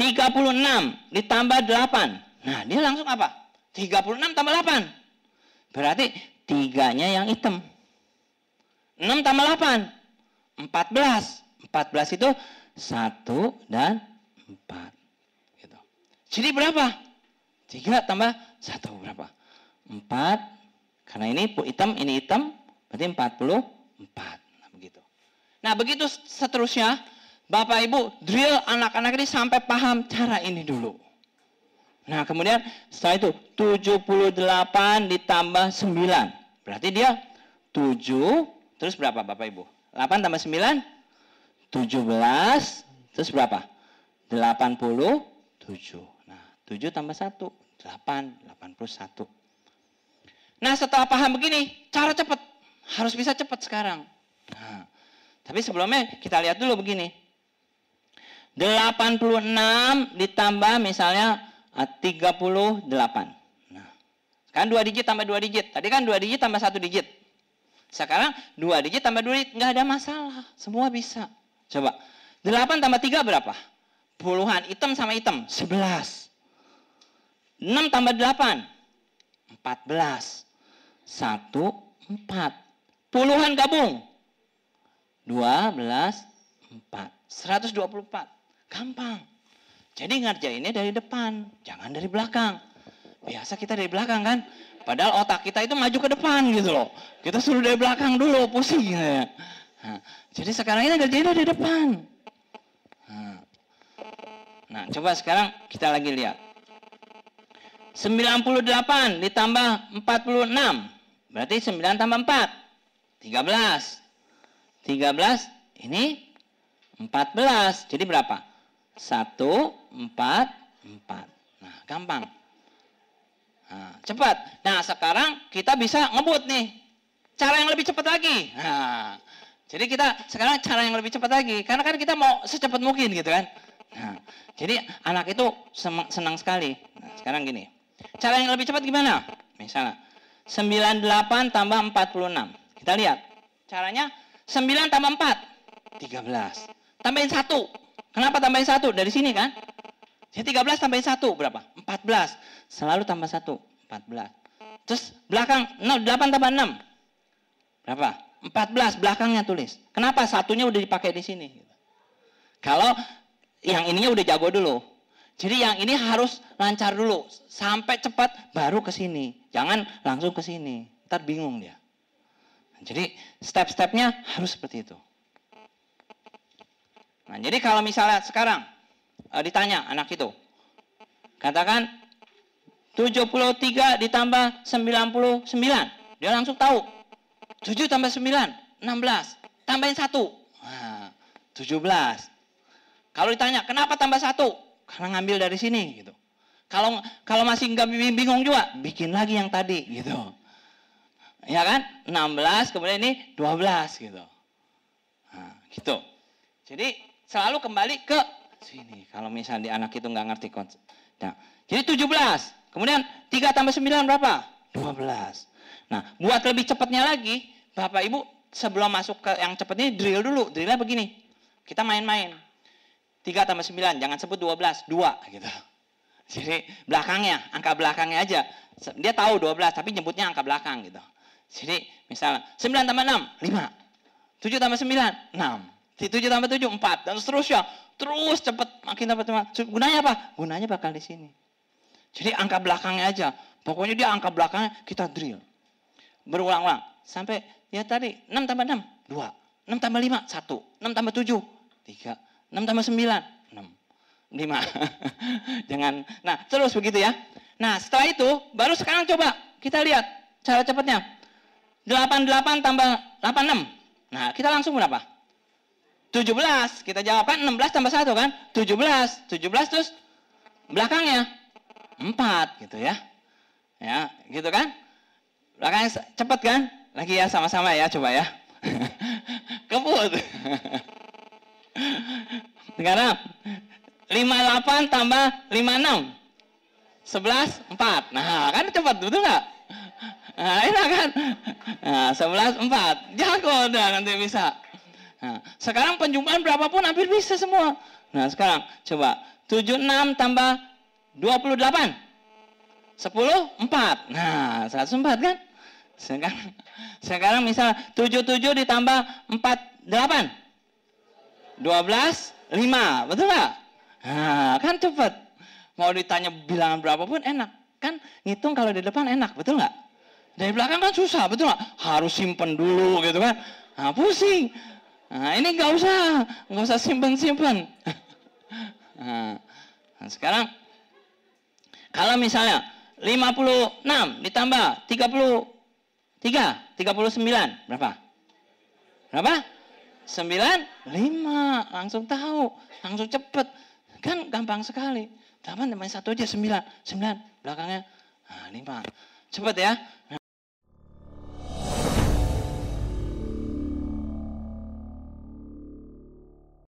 36 ditambah 8. Nah, dia langsung apa? 36 tambah 8. Berarti tiganya yang hitam. 6 tambah 8. 14. 14 itu 1 dan 4. Gitu. Jadi berapa? 3 tambah 1 berapa? 4. Karena ini hitam, ini hitam. Berarti 44. Nah, begitu. Nah, begitu seterusnya Bapak Ibu drill anak-anak ini sampai paham cara ini dulu. Nah kemudian setelah itu 78 ditambah 9. Berarti dia 7 terus berapa Bapak Ibu? 8 tambah 9? 17 terus berapa? 87. Nah 7 tambah 1 8, 81. Nah setelah paham begini cara cepat harus bisa cepat sekarang. Nah, tapi sebelumnya kita lihat dulu begini. 86 ditambah misalnya 38. Eh, nah, kan dua digit tambah dua digit. Tadi kan dua digit tambah satu digit. Sekarang dua digit tambah 2 digit. Nggak ada masalah. Semua bisa. Coba. delapan tambah tiga berapa? Puluhan. Hitam sama hitam. sebelas. Enam tambah delapan empat belas. Satu empat Puluhan gabung. dua belas empat seratus dua puluh empat. Gampang. Jadi ngerjainnya dari depan, jangan dari belakang. Biasa kita dari belakang kan? Padahal otak kita itu maju ke depan gitu loh. Kita suruh dari belakang dulu, pusing gitu ya. Nah, jadi sekarang ini ngerjain dari depan. Nah. nah, coba sekarang kita lagi lihat. 98 ditambah 46. Berarti 9 tambah 4. 13. 13 ini 14. Jadi berapa? Satu, empat, empat. Nah, gampang. Nah, cepat. Nah, sekarang kita bisa ngebut nih. Cara yang lebih cepat lagi. Nah, jadi kita sekarang cara yang lebih cepat lagi. Karena kan kita mau secepat mungkin gitu kan. Nah, jadi anak itu senang sekali. Nah, sekarang gini. Cara yang lebih cepat gimana? Misalnya, 98 tambah 46. Kita lihat. Caranya 9 tambah 4. 13. Tambahin 1. Kenapa tambahin satu? Dari sini kan? Jadi 13 tambahin satu berapa? 14. Selalu tambah satu, 14. Terus belakang, 0, 8 tambah 6. Berapa? 14 belakangnya tulis. Kenapa? Satunya udah dipakai di sini. Kalau yang ininya udah jago dulu. Jadi yang ini harus lancar dulu. Sampai cepat baru ke sini. Jangan langsung ke sini. Ntar bingung dia. Jadi step-stepnya harus seperti itu. Nah, jadi kalau misalnya sekarang e, ditanya anak itu, katakan 73 ditambah 99, dia langsung tahu. 7 tambah 9, 16. Tambahin 1. Nah, 17. Kalau ditanya, kenapa tambah 1? Karena ngambil dari sini gitu. Kalau kalau masih nggak bingung juga, bikin lagi yang tadi gitu. Ya kan? 16 kemudian ini 12 gitu. Nah, gitu. Jadi selalu kembali ke sini. Kalau misalnya di anak itu nggak ngerti konsep. Nah, jadi 17. Kemudian 3 tambah 9 berapa? 12. Nah, buat lebih cepatnya lagi, Bapak Ibu sebelum masuk ke yang cepat ini drill dulu. Drillnya begini. Kita main-main. 3 tambah 9, jangan sebut 12, 2 gitu. Jadi belakangnya, angka belakangnya aja. Dia tahu 12, tapi nyebutnya angka belakang gitu. Jadi misalnya 9 tambah 6, 5. 7 tambah 9, 6. Si tujuh tambah tujuh, empat. Dan seterusnya. Terus cepat makin dapat teman. Gunanya apa? Gunanya bakal di sini. Jadi angka belakangnya aja. Pokoknya dia angka belakangnya kita drill. Berulang-ulang. Sampai ya tadi, enam tambah enam, dua. Enam tambah lima, satu. Enam tambah tujuh, tiga. Enam tambah sembilan, enam. Lima. Jangan. Nah, terus begitu ya. Nah, setelah itu, baru sekarang coba kita lihat cara cepatnya. Delapan delapan tambah delapan enam. Nah, kita langsung berapa? 17. Kita jawab kan 16 tambah 1 kan? 17. 17 terus belakangnya 4 gitu ya. Ya, gitu kan? Belakangnya cepat kan? Lagi ya sama-sama ya coba ya. Kebut. Sekarang 58 tambah 56. 11, 4. Nah, kan cepat betul nggak? Nah, enak kan? Nah, 11, 4. Jago udah nanti bisa. Nah, sekarang penjumpaan berapapun hampir bisa semua. Nah, sekarang coba 76 tambah 28. 10 4. Nah, 104 kan? Sekarang sekarang misal 77 ditambah dua 12 5. Betul nggak? Nah, kan cepat. Mau ditanya bilangan berapapun enak. Kan ngitung kalau di depan enak, betul nggak? Dari belakang kan susah, betul nggak? Harus simpen dulu gitu kan. Nah, pusing. Nah, ini nggak usah, nggak usah simpen-simpen. Nah, nah, sekarang kalau misalnya 56 ditambah 33, 39, berapa? Berapa? 95, langsung tahu, langsung cepet. Kan gampang sekali. 8 namanya satu aja 9, 9, belakangnya nah, 5. Cepet ya.